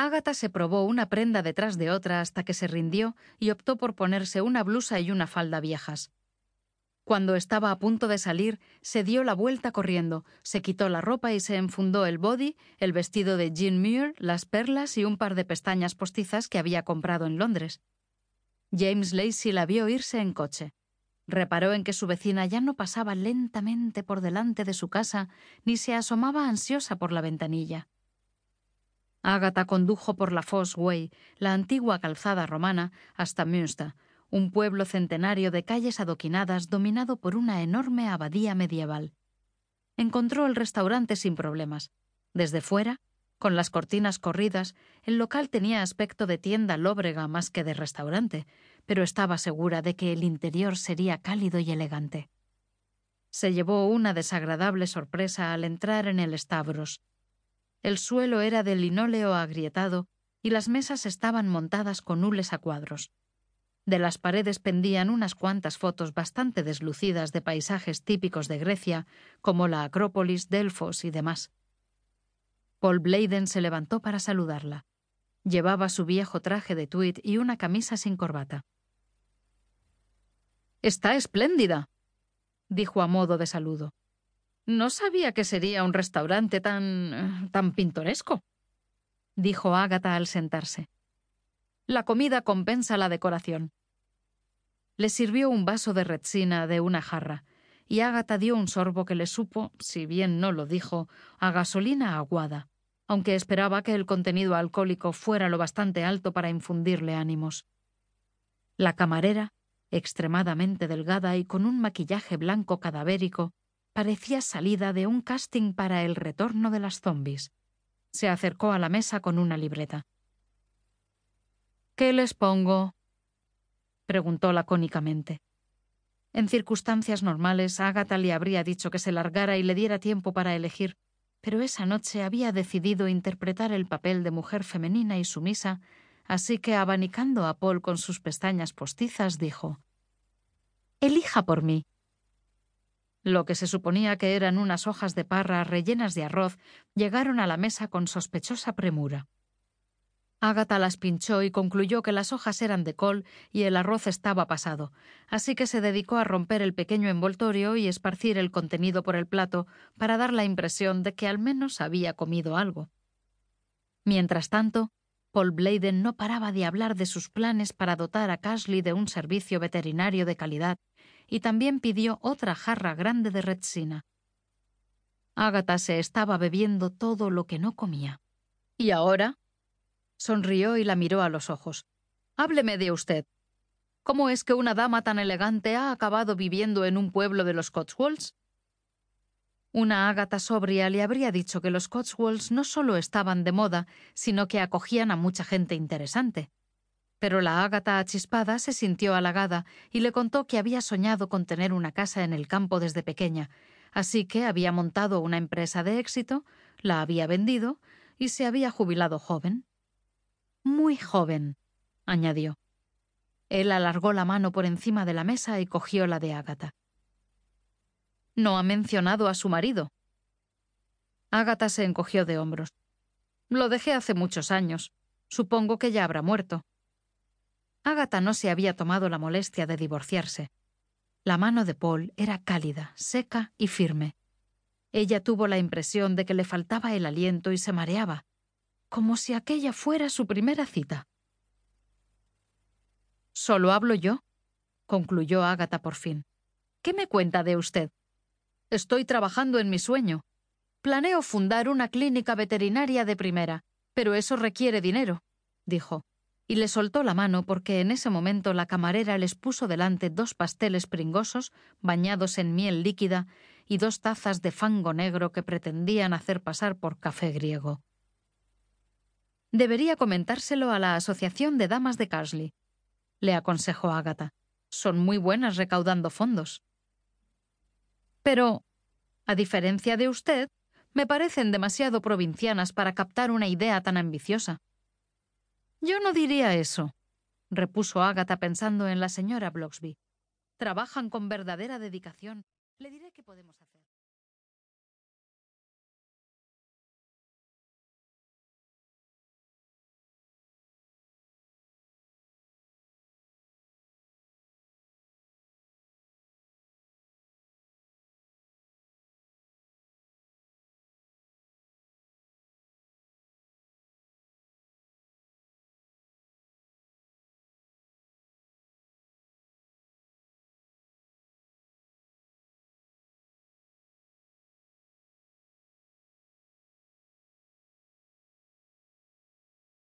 Ágata se probó una prenda detrás de otra hasta que se rindió y optó por ponerse una blusa y una falda viejas. Cuando estaba a punto de salir, se dio la vuelta corriendo, se quitó la ropa y se enfundó el body, el vestido de Jean Muir, las perlas y un par de pestañas postizas que había comprado en Londres. James Lacey la vio irse en coche. Reparó en que su vecina ya no pasaba lentamente por delante de su casa ni se asomaba ansiosa por la ventanilla. Ágata condujo por la Foss Way, la antigua calzada romana, hasta Münster, un pueblo centenario de calles adoquinadas dominado por una enorme abadía medieval. Encontró el restaurante sin problemas. Desde fuera, con las cortinas corridas, el local tenía aspecto de tienda lóbrega más que de restaurante, pero estaba segura de que el interior sería cálido y elegante. Se llevó una desagradable sorpresa al entrar en el Stavros, el suelo era de linóleo agrietado y las mesas estaban montadas con hules a cuadros. De las paredes pendían unas cuantas fotos bastante deslucidas de paisajes típicos de Grecia, como la Acrópolis, Delfos y demás. Paul Bladen se levantó para saludarla. Llevaba su viejo traje de tweed y una camisa sin corbata. Está espléndida, dijo a modo de saludo. No sabía que sería un restaurante tan. tan pintoresco, dijo Ágata al sentarse. La comida compensa la decoración. Le sirvió un vaso de retsina de una jarra, y Ágata dio un sorbo que le supo, si bien no lo dijo, a gasolina aguada, aunque esperaba que el contenido alcohólico fuera lo bastante alto para infundirle ánimos. La camarera, extremadamente delgada y con un maquillaje blanco cadavérico, Parecía salida de un casting para el retorno de las zombies. Se acercó a la mesa con una libreta. ¿Qué les pongo? preguntó lacónicamente. En circunstancias normales, Agatha le habría dicho que se largara y le diera tiempo para elegir, pero esa noche había decidido interpretar el papel de mujer femenina y sumisa, así que abanicando a Paul con sus pestañas postizas dijo: Elija por mí. Lo que se suponía que eran unas hojas de parra rellenas de arroz llegaron a la mesa con sospechosa premura. Ágata las pinchó y concluyó que las hojas eran de col y el arroz estaba pasado, así que se dedicó a romper el pequeño envoltorio y esparcir el contenido por el plato para dar la impresión de que al menos había comido algo. Mientras tanto, Paul Bladen no paraba de hablar de sus planes para dotar a Cashley de un servicio veterinario de calidad y también pidió otra jarra grande de retsina. Ágata se estaba bebiendo todo lo que no comía. ¿Y ahora? Sonrió y la miró a los ojos. Hábleme de usted. ¿Cómo es que una dama tan elegante ha acabado viviendo en un pueblo de los Cotswolds? Una ágata sobria le habría dicho que los Cotswolds no solo estaban de moda, sino que acogían a mucha gente interesante. Pero la ágata achispada se sintió halagada y le contó que había soñado con tener una casa en el campo desde pequeña, así que había montado una empresa de éxito, la había vendido y se había jubilado joven. Muy joven, añadió. Él alargó la mano por encima de la mesa y cogió la de Ágata. No ha mencionado a su marido. Ágata se encogió de hombros. Lo dejé hace muchos años. Supongo que ya habrá muerto. Agatha no se había tomado la molestia de divorciarse. La mano de Paul era cálida, seca y firme. Ella tuvo la impresión de que le faltaba el aliento y se mareaba, como si aquella fuera su primera cita. ¿Solo hablo yo? concluyó Ágata por fin. ¿Qué me cuenta de usted? Estoy trabajando en mi sueño. Planeo fundar una clínica veterinaria de primera, pero eso requiere dinero, dijo y le soltó la mano porque en ese momento la camarera les puso delante dos pasteles pringosos bañados en miel líquida y dos tazas de fango negro que pretendían hacer pasar por café griego. Debería comentárselo a la Asociación de Damas de Carsley, le aconsejó Ágata. Son muy buenas recaudando fondos. Pero, a diferencia de usted, me parecen demasiado provincianas para captar una idea tan ambiciosa. Yo no diría eso, repuso Ágata pensando en la señora Bloxby. Trabajan con verdadera dedicación. Le diré qué podemos hacer.